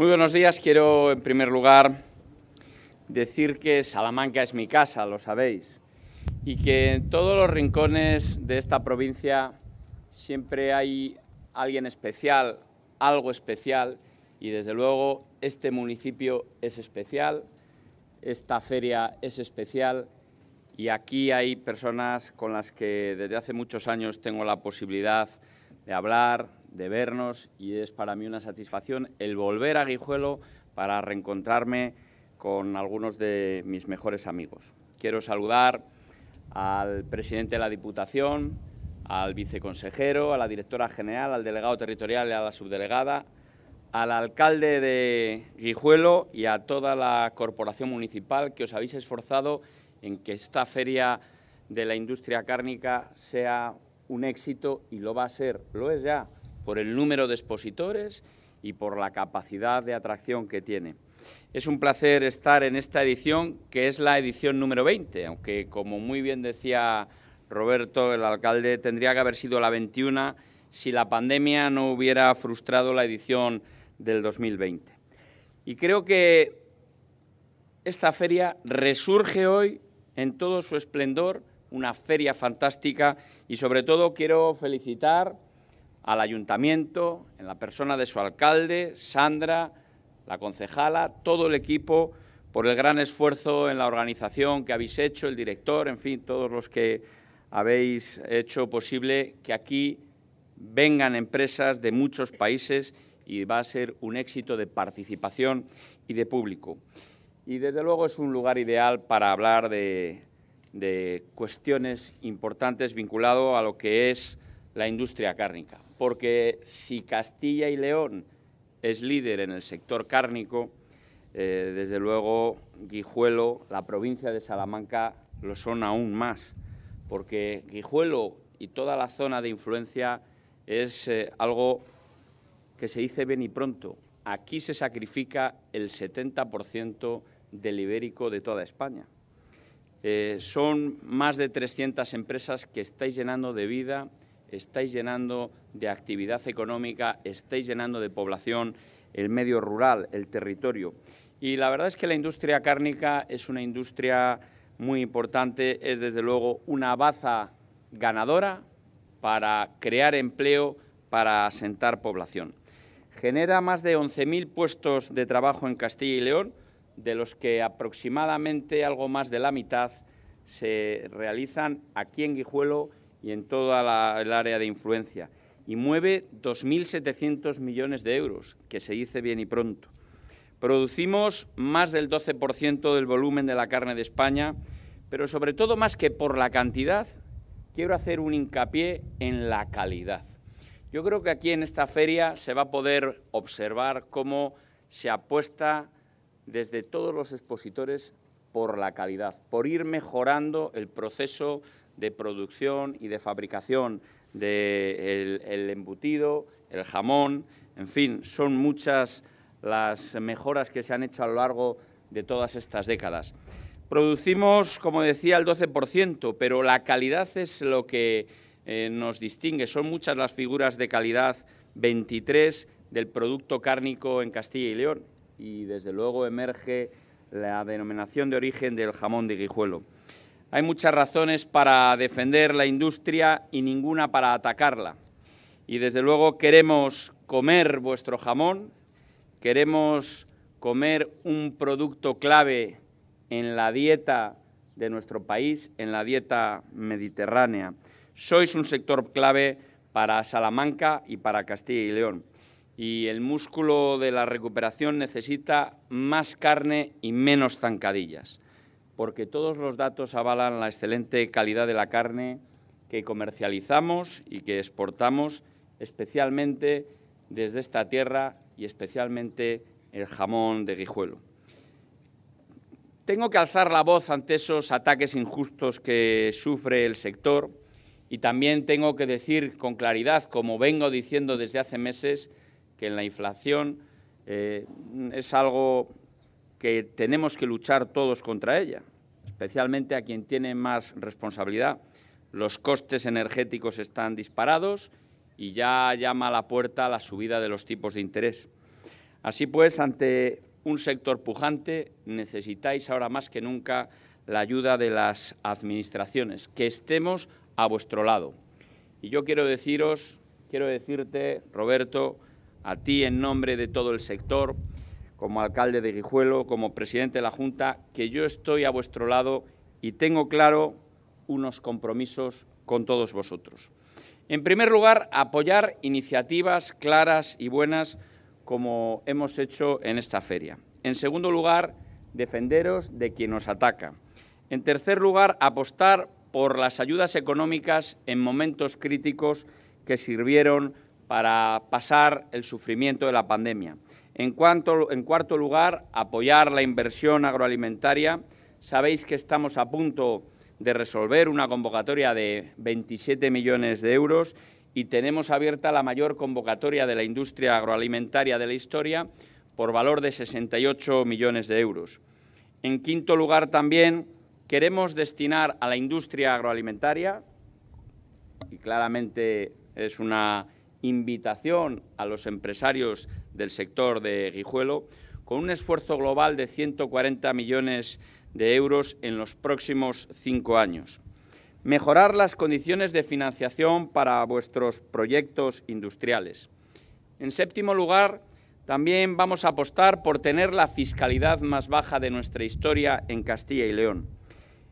Muy buenos días. Quiero, en primer lugar, decir que Salamanca es mi casa, lo sabéis, y que en todos los rincones de esta provincia siempre hay alguien especial, algo especial, y desde luego este municipio es especial, esta feria es especial, y aquí hay personas con las que desde hace muchos años tengo la posibilidad de hablar, de vernos y es para mí una satisfacción el volver a Guijuelo para reencontrarme con algunos de mis mejores amigos. Quiero saludar al presidente de la Diputación, al viceconsejero, a la directora general, al delegado territorial y a la subdelegada, al alcalde de Guijuelo y a toda la corporación municipal que os habéis esforzado en que esta feria de la industria cárnica sea un éxito y lo va a ser, lo es ya por el número de expositores y por la capacidad de atracción que tiene. Es un placer estar en esta edición, que es la edición número 20, aunque como muy bien decía Roberto, el alcalde, tendría que haber sido la 21 si la pandemia no hubiera frustrado la edición del 2020. Y creo que esta feria resurge hoy en todo su esplendor, una feria fantástica y sobre todo quiero felicitar al ayuntamiento, en la persona de su alcalde, Sandra, la concejala, todo el equipo, por el gran esfuerzo en la organización que habéis hecho, el director, en fin, todos los que habéis hecho posible que aquí vengan empresas de muchos países y va a ser un éxito de participación y de público. Y desde luego es un lugar ideal para hablar de, cuestiones importantes vinculado a lo que es la industria cárnica, porque si Castilla y León es líder en el sector cárnico, eh, desde luego Guijuelo, la provincia de Salamanca, lo son aún más, porque Guijuelo y toda la zona de influencia es eh, algo que se dice bien y pronto. Aquí se sacrifica el 70% del ibérico de toda España. Eh, son más de 300 empresas que estáis llenando de vida estáis llenando de actividad económica, estáis llenando de población el medio rural, el territorio. Y la verdad es que la industria cárnica es una industria muy importante, es desde luego una baza ganadora para crear empleo, para asentar población. Genera más de 11.000 puestos de trabajo en Castilla y León, de los que aproximadamente algo más de la mitad se realizan aquí en Guijuelo y en toda el área de influencia y mueve 2.700 millones de euros, que se dice bien y pronto. Producimos más del 12% del volumen de la carne de España, pero sobre todo más que por la cantidad, quiero hacer un hincapié en la calidad. Yo creo que aquí en esta feria se va a poder observar cómo se apuesta desde todos los expositores por la calidad, por ir mejorando el proceso de producción y de fabricación del embutido, el jamón, en fin, son muchas las mejoras que se han hecho a lo largo de todas estas décadas. Producimos, como decía, el 12%, pero la calidad es lo que eh, nos distingue. Son muchas las figuras de calidad 23 del producto cárnico en Castilla y León y desde luego emerge la denominación de origen del jamón de guijuelo. Hay muchas razones para defender la industria y ninguna para atacarla. Y desde luego queremos comer vuestro jamón, queremos comer un producto clave en la dieta de nuestro país, en la dieta mediterránea. Sois un sector clave para Salamanca y para Castilla y León. Y el músculo de la recuperación necesita más carne y menos zancadillas porque todos los datos avalan la excelente calidad de la carne que comercializamos y que exportamos, especialmente desde esta tierra y especialmente el jamón de Guijuelo. Tengo que alzar la voz ante esos ataques injustos que sufre el sector y también tengo que decir con claridad, como vengo diciendo desde hace meses, que la inflación eh, es algo que tenemos que luchar todos contra ella especialmente a quien tiene más responsabilidad. Los costes energéticos están disparados y ya llama a la puerta la subida de los tipos de interés. Así pues, ante un sector pujante, necesitáis ahora más que nunca la ayuda de las administraciones, que estemos a vuestro lado. Y yo quiero deciros, quiero decirte, Roberto, a ti en nombre de todo el sector, como alcalde de Guijuelo, como presidente de la Junta, que yo estoy a vuestro lado y tengo claro unos compromisos con todos vosotros. En primer lugar, apoyar iniciativas claras y buenas como hemos hecho en esta feria. En segundo lugar, defenderos de quien nos ataca. En tercer lugar, apostar por las ayudas económicas en momentos críticos que sirvieron para pasar el sufrimiento de la pandemia. En, cuarto lugar, apoyar la inversión agroalimentaria. Sabéis que estamos a punto de resolver una convocatoria de 27 millones de euros y tenemos abierta la mayor convocatoria de la industria agroalimentaria de la historia por valor de 68 millones de euros. En quinto lugar, también queremos destinar a la industria agroalimentaria, y claramente es una invitación a los empresarios del sector de Guijuelo con un esfuerzo global de 140 millones de euros en los próximos cinco años. Mejorar las condiciones de financiación para vuestros proyectos industriales. En séptimo lugar, también vamos a apostar por tener la fiscalidad más baja de nuestra historia en Castilla y León.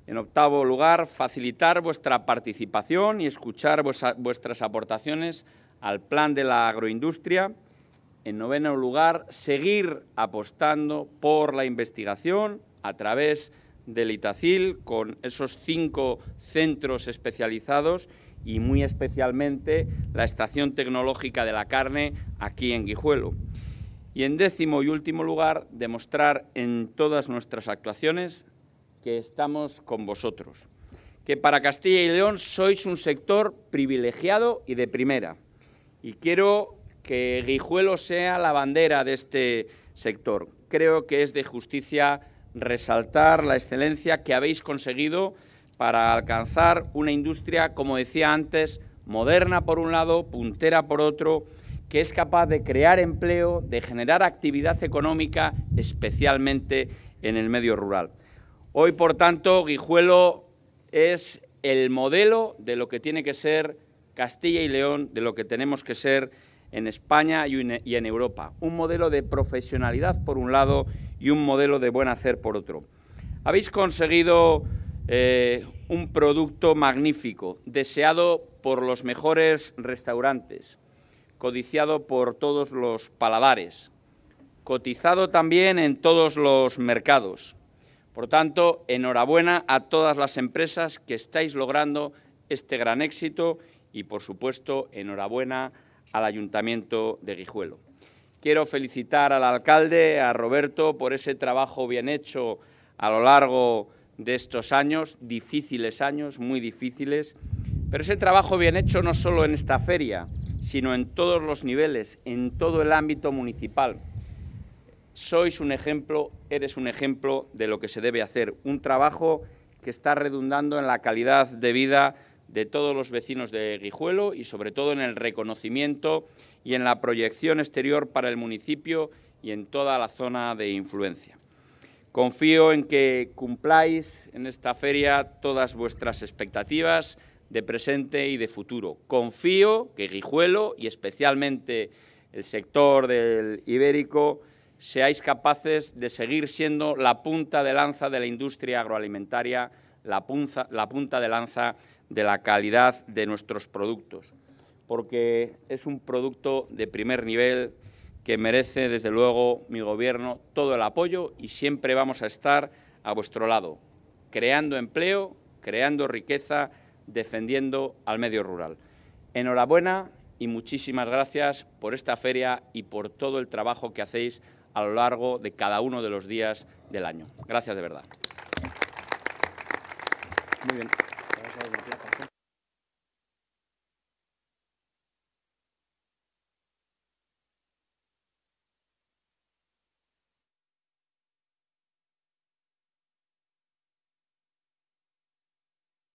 En octavo lugar, facilitar vuestra participación y escuchar vuestras aportaciones al plan de la agroindustria. En noveno lugar, seguir apostando por la investigación a través del ITACIL con esos cinco centros especializados y muy especialmente la Estación Tecnológica de la Carne aquí en Guijuelo. Y en décimo y último lugar, demostrar en todas nuestras actuaciones que estamos con vosotros, que para Castilla y León sois un sector privilegiado y de primera y quiero que Guijuelo sea la bandera de este sector. Creo que es de justicia resaltar la excelencia que habéis conseguido para alcanzar una industria, como decía antes, moderna por un lado, puntera por otro, que es capaz de crear empleo, de generar actividad económica, especialmente en el medio rural. Hoy, por tanto, Guijuelo es el modelo de lo que tiene que ser Castilla y León de lo que tenemos que ser en España e, y en Europa. Un modelo de profesionalidad por un lado y un modelo de buen hacer por otro. Habéis conseguido eh, un producto magnífico, deseado por los mejores restaurantes, codiciado por todos los paladares, cotizado también en todos los mercados. Por tanto, enhorabuena a todas las empresas que estáis logrando este gran éxito y, por supuesto, enhorabuena al Ayuntamiento de Guijuelo. Quiero felicitar al alcalde, a Roberto, por ese trabajo bien hecho a lo largo de estos años, difíciles años, muy difíciles, pero ese trabajo bien hecho no solo en esta feria, sino en todos los niveles, en todo el ámbito municipal. Sois un ejemplo, eres un ejemplo de lo que se debe hacer, un trabajo que está redundando en la calidad de vida de todos los vecinos de Guijuelo y sobre todo en el reconocimiento y en la proyección exterior para el municipio y en toda la zona de influencia. Confío en que cumpláis en esta feria todas vuestras expectativas de presente y de futuro. Confío que Guijuelo y especialmente el sector del ibérico seáis capaces de seguir siendo la punta de lanza de la industria agroalimentaria, la punta, la punta de lanza de la calidad de nuestros productos, porque es un producto de primer nivel que merece, desde luego, mi Gobierno todo el apoyo y siempre vamos a estar a vuestro lado, creando empleo, creando riqueza, defendiendo al medio rural. Enhorabuena y muchísimas gracias por esta feria y por todo el trabajo que hacéis a lo largo de cada uno de los días del año. Gracias de verdad. Muy bien. Gracias.